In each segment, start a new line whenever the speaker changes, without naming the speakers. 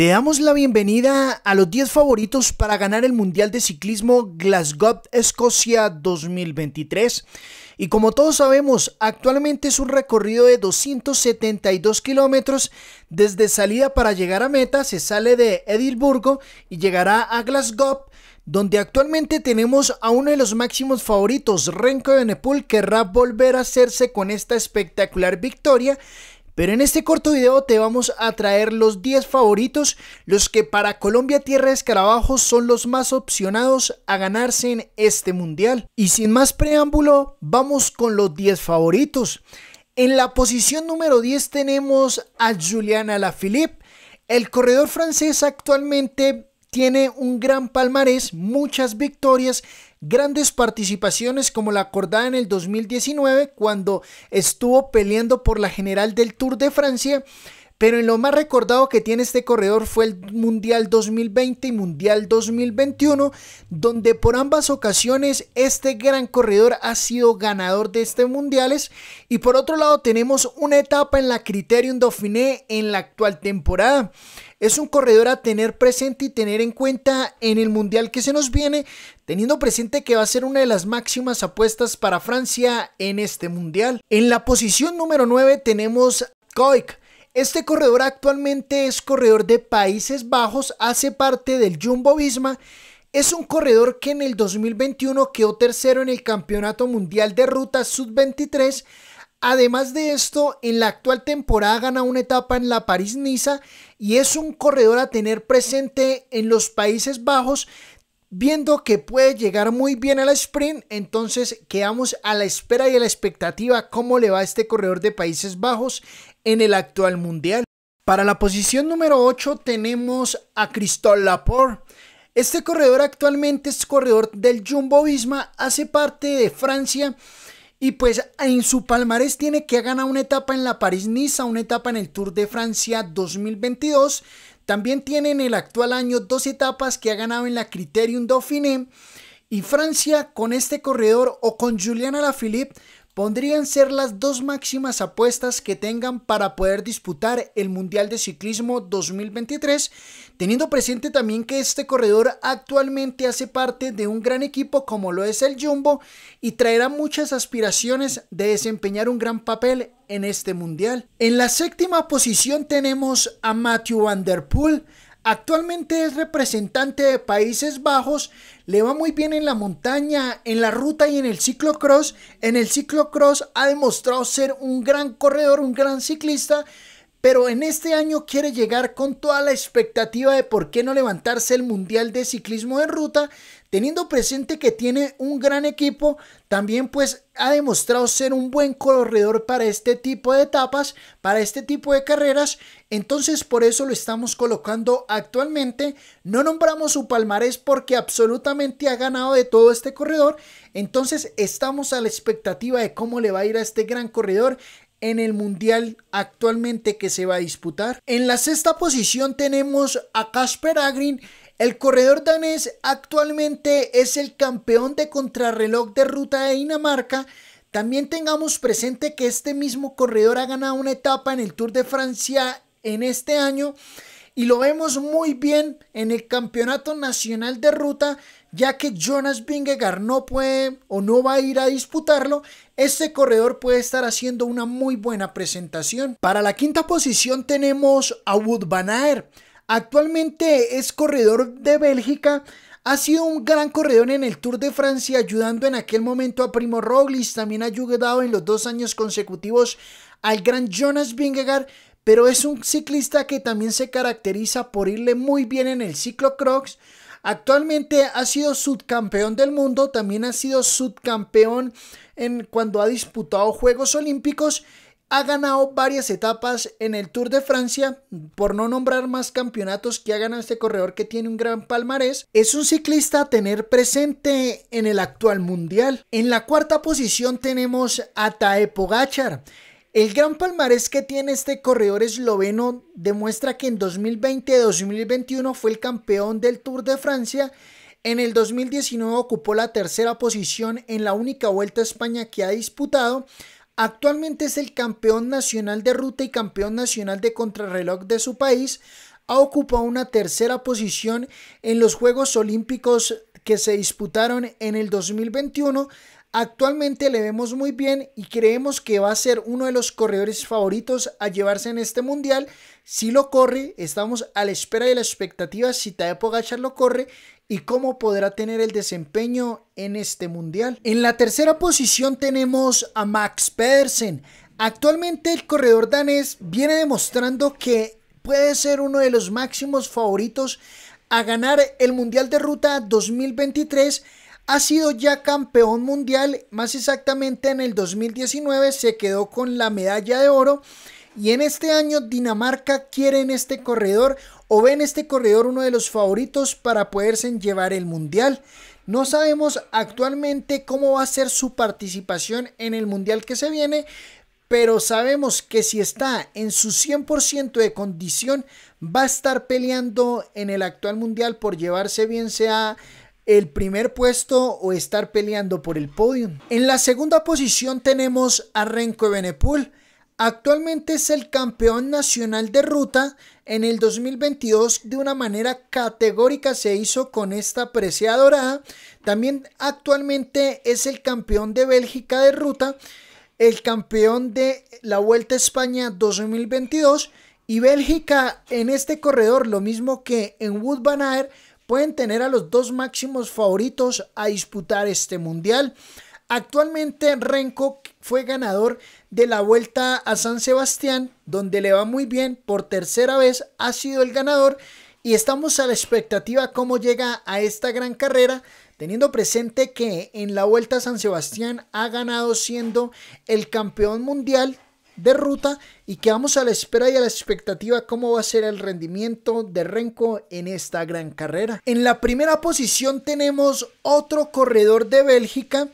Te damos la bienvenida a los 10 favoritos para ganar el Mundial de Ciclismo Glasgow, Escocia 2023. Y como todos sabemos, actualmente es un recorrido de 272 kilómetros. Desde salida para llegar a meta se sale de Edimburgo y llegará a Glasgow donde actualmente tenemos a uno de los máximos favoritos, Renko de Nepal, querrá volver a hacerse con esta espectacular victoria pero en este corto video te vamos a traer los 10 favoritos, los que para Colombia Tierra de Escarabajos son los más opcionados a ganarse en este mundial. Y sin más preámbulo, vamos con los 10 favoritos. En la posición número 10 tenemos a Juliana Lafilippe. El corredor francés actualmente tiene un gran palmarés, muchas victorias, Grandes participaciones como la acordada en el 2019 cuando estuvo peleando por la general del Tour de Francia pero en lo más recordado que tiene este corredor fue el Mundial 2020 y Mundial 2021, donde por ambas ocasiones este gran corredor ha sido ganador de este mundiales. Y por otro lado tenemos una etapa en la Criterium Dauphiné en la actual temporada es un corredor a tener presente y tener en cuenta en el mundial que se nos viene, teniendo presente que va a ser una de las máximas apuestas para Francia en este mundial. En la posición número 9 tenemos Koik. Este corredor actualmente es corredor de Países Bajos, hace parte del Jumbo Visma. Es un corredor que en el 2021 quedó tercero en el Campeonato Mundial de Ruta Sub-23. Además de esto, en la actual temporada gana una etapa en la París-Niza y es un corredor a tener presente en los Países Bajos, viendo que puede llegar muy bien a la sprint. Entonces, quedamos a la espera y a la expectativa cómo le va a este corredor de Países Bajos en el actual mundial. Para la posición número 8 tenemos a Cristóbal Laporte. Este corredor actualmente es corredor del Jumbo Visma, hace parte de Francia y pues en su palmarés tiene que ganar una etapa en la París-Niza, una etapa en el Tour de Francia 2022. También tiene en el actual año dos etapas que ha ganado en la Criterium Dauphiné. Y Francia con este corredor o con Juliana Lafilippe Pondrían ser las dos máximas apuestas que tengan para poder disputar el Mundial de Ciclismo 2023, teniendo presente también que este corredor actualmente hace parte de un gran equipo como lo es el Jumbo y traerá muchas aspiraciones de desempeñar un gran papel en este Mundial. En la séptima posición tenemos a Matthew Van Der Poel, Actualmente es representante de Países Bajos, le va muy bien en la montaña, en la ruta y en el ciclocross. En el ciclocross ha demostrado ser un gran corredor, un gran ciclista, pero en este año quiere llegar con toda la expectativa de por qué no levantarse el Mundial de Ciclismo de Ruta, teniendo presente que tiene un gran equipo, también pues ha demostrado ser un buen corredor para este tipo de etapas, para este tipo de carreras, entonces por eso lo estamos colocando actualmente. No nombramos su palmarés porque absolutamente ha ganado de todo este corredor, entonces estamos a la expectativa de cómo le va a ir a este gran corredor en el mundial actualmente que se va a disputar. En la sexta posición tenemos a Casper Agrin, el corredor danés actualmente es el campeón de contrarreloj de ruta de Dinamarca. También tengamos presente que este mismo corredor ha ganado una etapa en el Tour de Francia en este año y lo vemos muy bien en el Campeonato Nacional de Ruta, ya que Jonas Vingegaard no puede o no va a ir a disputarlo, este corredor puede estar haciendo una muy buena presentación. Para la quinta posición tenemos a Wood Van Aert. Actualmente es corredor de Bélgica. Ha sido un gran corredor en el Tour de Francia, ayudando en aquel momento a Primo Roglic. También ha ayudado en los dos años consecutivos al gran Jonas Vingegaard. Pero es un ciclista que también se caracteriza por irle muy bien en el ciclocross. Actualmente ha sido subcampeón del mundo, también ha sido subcampeón en cuando ha disputado Juegos Olímpicos ha ganado varias etapas en el Tour de Francia, por no nombrar más campeonatos que ha ganado este corredor que tiene un gran palmarés, es un ciclista a tener presente en el actual mundial. En la cuarta posición tenemos a Taepo Gachar. El gran palmarés que tiene este corredor esloveno demuestra que en 2020-2021 fue el campeón del Tour de Francia en el 2019 ocupó la tercera posición en la única Vuelta a España que ha disputado, Actualmente es el campeón nacional de ruta y campeón nacional de contrarreloj de su país. Ha ocupado una tercera posición en los Juegos Olímpicos que se disputaron en el 2021. Actualmente le vemos muy bien y creemos que va a ser uno de los corredores favoritos a llevarse en este mundial. Si lo corre, estamos a la espera de la expectativa si Tadej Pogacar lo corre y cómo podrá tener el desempeño en este mundial. En la tercera posición tenemos a Max Pedersen. Actualmente el corredor danés viene demostrando que puede ser uno de los máximos favoritos a ganar el Mundial de Ruta 2023. Ha sido ya campeón mundial, más exactamente en el 2019 se quedó con la medalla de oro y en este año Dinamarca quiere en este corredor o ve en este corredor uno de los favoritos para poderse llevar el Mundial. No sabemos actualmente cómo va a ser su participación en el Mundial que se viene, pero sabemos que si está en su 100% de condición, va a estar peleando en el actual Mundial por llevarse bien sea el primer puesto o estar peleando por el podio. En la segunda posición tenemos a Renko Benepul. Actualmente es el campeón nacional de ruta. En el 2022 de una manera categórica se hizo con esta preciada dorada. También actualmente es el campeón de Bélgica de ruta, el campeón de la Vuelta a España 2022 y Bélgica en este corredor, lo mismo que en Wood pueden tener a los dos máximos favoritos a disputar este mundial. Actualmente Renko fue ganador de la Vuelta a San Sebastián, donde le va muy bien, por tercera vez ha sido el ganador y estamos a la expectativa cómo llega a esta gran carrera, teniendo presente que en la Vuelta a San Sebastián ha ganado siendo el campeón mundial de ruta y que vamos a la espera y a la expectativa cómo va a ser el rendimiento de Renko en esta gran carrera. En la primera posición tenemos otro corredor de Bélgica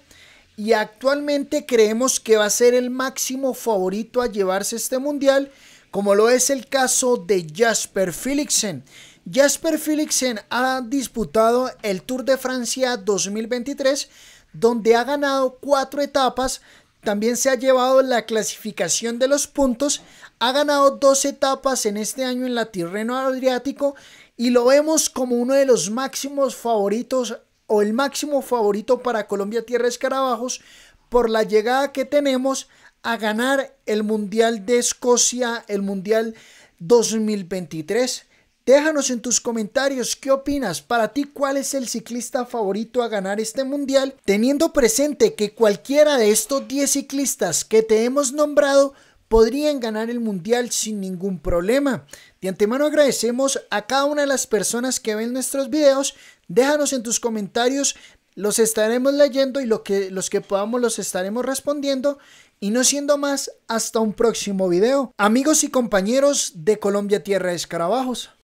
y actualmente creemos que va a ser el máximo favorito a llevarse este mundial, como lo es el caso de Jasper Philipsen. Jasper Philipsen ha disputado el Tour de Francia 2023, donde ha ganado cuatro etapas, también se ha llevado la clasificación de los puntos, ha ganado dos etapas en este año en la Tirreno Adriático y lo vemos como uno de los máximos favoritos o el máximo favorito para Colombia Tierra Escarabajos por la llegada que tenemos a ganar el Mundial de Escocia, el Mundial 2023. Déjanos en tus comentarios qué opinas. Para ti, ¿cuál es el ciclista favorito a ganar este mundial? Teniendo presente que cualquiera de estos 10 ciclistas que te hemos nombrado podrían ganar el Mundial sin ningún problema. De antemano agradecemos a cada una de las personas que ven nuestros videos. Déjanos en tus comentarios, los estaremos leyendo y lo que, los que podamos los estaremos respondiendo. Y no siendo más, hasta un próximo video. Amigos y compañeros de Colombia Tierra de Escarabajos.